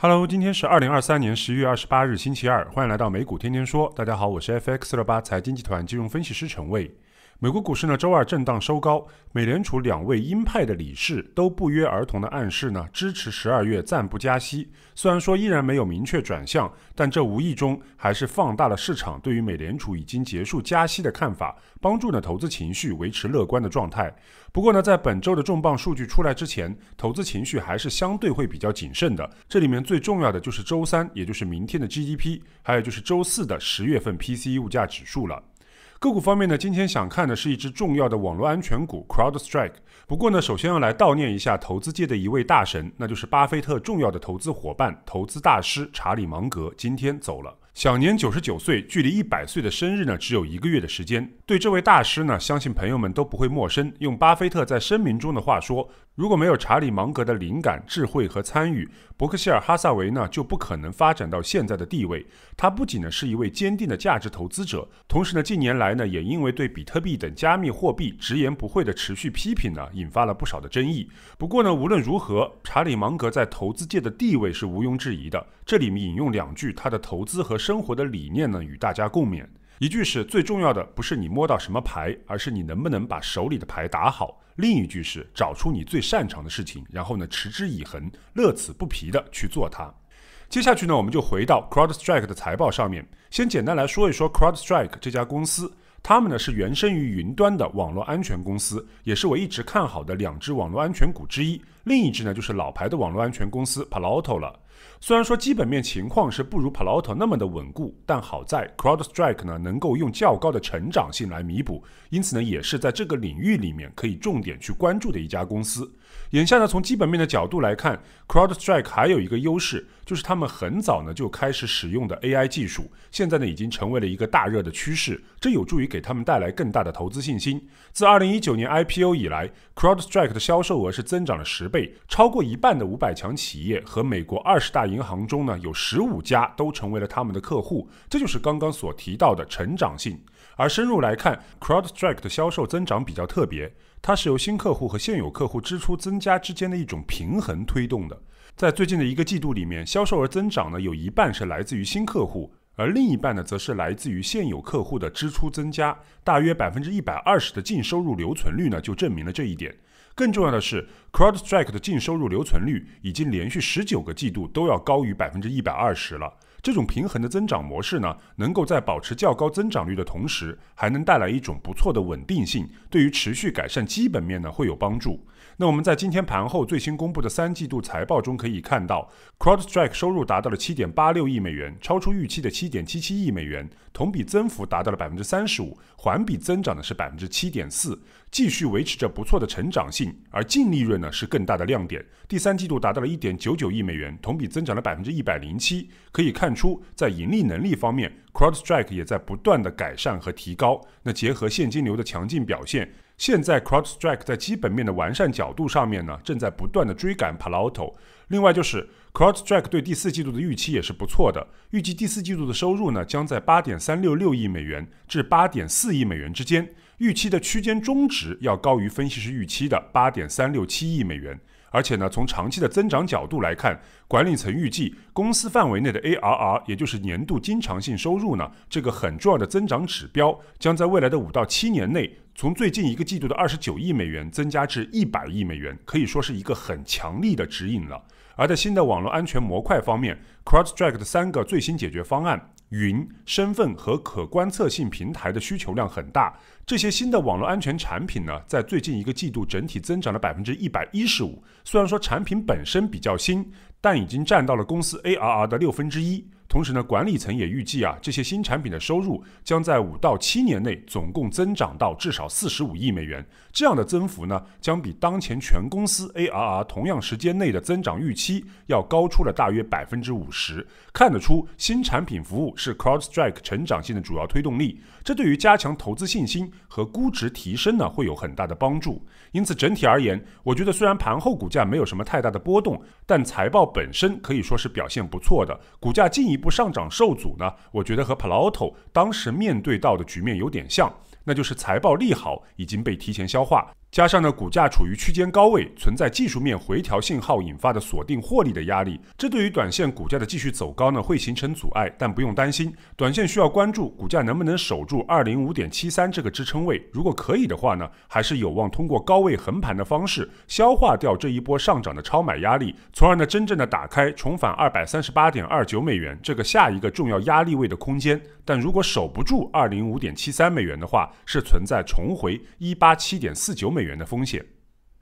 Hello，今天是二零二三年十一月二十八日，星期二，欢迎来到美股天天说。大家好，我是 FX 六八财经集团金融分析师陈卫。美国股市呢，周二震荡收高。美联储两位鹰派的理事都不约而同的暗示呢，支持十二月暂不加息。虽然说依然没有明确转向，但这无意中还是放大了市场对于美联储已经结束加息的看法，帮助呢投资情绪维持乐观的状态。不过呢，在本周的重磅数据出来之前，投资情绪还是相对会比较谨慎的。这里面最重要的就是周三，也就是明天的 GDP，还有就是周四的十月份 PCE 物价指数了。个股方面呢，今天想看的是一只重要的网络安全股 CrowdStrike。不过呢，首先要来悼念一下投资界的一位大神，那就是巴菲特重要的投资伙伴、投资大师查理芒格，今天走了。享年九十九岁，距离一百岁的生日呢只有一个月的时间。对这位大师呢，相信朋友们都不会陌生。用巴菲特在声明中的话说：“如果没有查理·芒格的灵感、智慧和参与，伯克希尔·哈萨维呢就不可能发展到现在的地位。”他不仅呢是一位坚定的价值投资者，同时呢近年来呢也因为对比特币等加密货币直言不讳的持续批评呢，引发了不少的争议。不过呢，无论如何，查理·芒格在投资界的地位是毋庸置疑的。这里面引用两句他的投资和。生活的理念呢，与大家共勉。一句是最重要的，不是你摸到什么牌，而是你能不能把手里的牌打好。另一句是，找出你最擅长的事情，然后呢，持之以恒，乐此不疲的去做它。接下去呢，我们就回到 CrowdStrike 的财报上面，先简单来说一说 CrowdStrike 这家公司。他们呢是原生于云端的网络安全公司，也是我一直看好的两只网络安全股之一。另一只呢就是老牌的网络安全公司 Palo Alto 了。虽然说基本面情况是不如 Palo Alto 那么的稳固，但好在 CrowdStrike 呢能够用较高的成长性来弥补，因此呢也是在这个领域里面可以重点去关注的一家公司。眼下呢从基本面的角度来看，CrowdStrike 还有一个优势，就是他们很早呢就开始使用的 AI 技术，现在呢已经成为了一个大热的趋势，这有助于。给他们带来更大的投资信心。自2019年 IPO 以来，CrowdStrike 的销售额是增长了十倍，超过一半的五百强企业和美国二十大银行中呢，有十五家都成为了他们的客户。这就是刚刚所提到的成长性。而深入来看，CrowdStrike 的销售增长比较特别，它是由新客户和现有客户支出增加之间的一种平衡推动的。在最近的一个季度里面，销售额增长呢有一半是来自于新客户。而另一半呢，则是来自于现有客户的支出增加。大约百分之一百二十的净收入留存率呢，就证明了这一点。更重要的是，CrowdStrike 的净收入留存率已经连续十九个季度都要高于百分之一百二十了。这种平衡的增长模式呢，能够在保持较高增长率的同时，还能带来一种不错的稳定性，对于持续改善基本面呢会有帮助。那我们在今天盘后最新公布的三季度财报中可以看到，CrowdStrike 收入达到了七点八六亿美元，超出预期的七点七七亿美元，同比增幅达到了百分之三十五，环比增长的是百分之七点四，继续维持着不错的成长性。而净利润呢是更大的亮点，第三季度达到了一点九九亿美元，同比增长了百分之一百零七，可以看。看出，在盈利能力方面，CrowdStrike 也在不断的改善和提高。那结合现金流的强劲表现，现在 CrowdStrike 在基本面的完善角度上面呢，正在不断的追赶 p a l o t o 另外就是 CrowdStrike 对第四季度的预期也是不错的，预计第四季度的收入呢将在八点三六六亿美元至八点四亿美元之间，预期的区间中值要高于分析师预期的八点三六七亿美元。而且呢，从长期的增长角度来看，管理层预计公司范围内的 ARR，也就是年度经常性收入呢，这个很重要的增长指标，将在未来的五到七年内，从最近一个季度的二十九亿美元增加至一百亿美元，可以说是一个很强力的指引了。而在新的网络安全模块方面 c r o w d s t r i k e 的三个最新解决方案——云、身份和可观测性平台的需求量很大。这些新的网络安全产品呢，在最近一个季度整体增长了百分之一百一十五。虽然说产品本身比较新，但已经占到了公司 ARR 的六分之一。同时呢，管理层也预计啊，这些新产品的收入将在五到七年内总共增长到至少四十五亿美元。这样的增幅呢，将比当前全公司 ARR 同样时间内的增长预期要高出了大约百分之五十。看得出，新产品服务是 c l o u d s t r i k e 成长性的主要推动力。这对于加强投资信心。和估值提升呢，会有很大的帮助。因此，整体而言，我觉得虽然盘后股价没有什么太大的波动，但财报本身可以说是表现不错的。股价进一步上涨受阻呢，我觉得和 p l o t o 当时面对到的局面有点像。那就是财报利好已经被提前消化，加上呢股价处于区间高位，存在技术面回调信号引发的锁定获利的压力，这对于短线股价的继续走高呢会形成阻碍。但不用担心，短线需要关注股价能不能守住二零五点七三这个支撑位。如果可以的话呢，还是有望通过高位横盘的方式消化掉这一波上涨的超买压力，从而呢真正的打开重返二百三十八点二九美元这个下一个重要压力位的空间。但如果守不住二零五点七三美元的话，是存在重回一八七点四九美元的风险。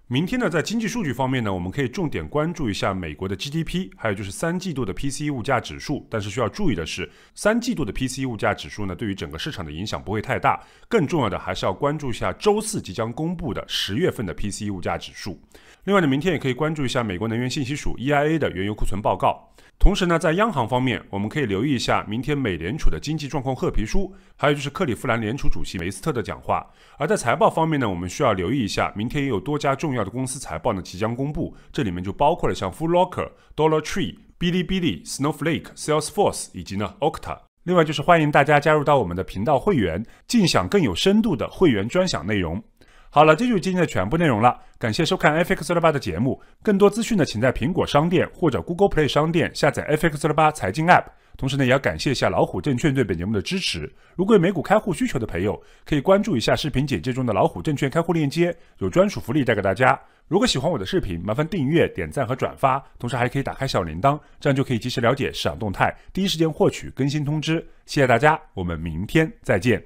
明天呢，在经济数据方面呢，我们可以重点关注一下美国的 GDP，还有就是三季度的 PC e 物价指数。但是需要注意的是，三季度的 PC e 物价指数呢，对于整个市场的影响不会太大。更重要的还是要关注一下周四即将公布的十月份的 PC e 物价指数。另外呢，明天也可以关注一下美国能源信息署 EIA 的原油库存报告。同时呢，在央行方面，我们可以留意一下明天美联储的经济状况褐皮书，还有就是克利夫兰联储主席梅斯特的讲话。而在财报方面呢，我们需要留意一下，明天也有多家重要的公司财报呢即将公布，这里面就包括了像 Full Locker、Dollar Tree、哔哩哔哩、Snowflake、Salesforce 以及呢 Okta。另外就是欢迎大家加入到我们的频道会员，尽享更有深度的会员专享内容。好了，这就是今天的全部内容了。感谢收看 FX 六八的节目，更多资讯呢请在苹果商店或者 Google Play 商店下载 FX 六八财经 App。同时呢，也要感谢一下老虎证券对本节目的支持。如果有美股开户需求的朋友，可以关注一下视频简介中的老虎证券开户链接，有专属福利带给大家。如果喜欢我的视频，麻烦订阅、点赞和转发，同时还可以打开小铃铛，这样就可以及时了解市场动态，第一时间获取更新通知。谢谢大家，我们明天再见。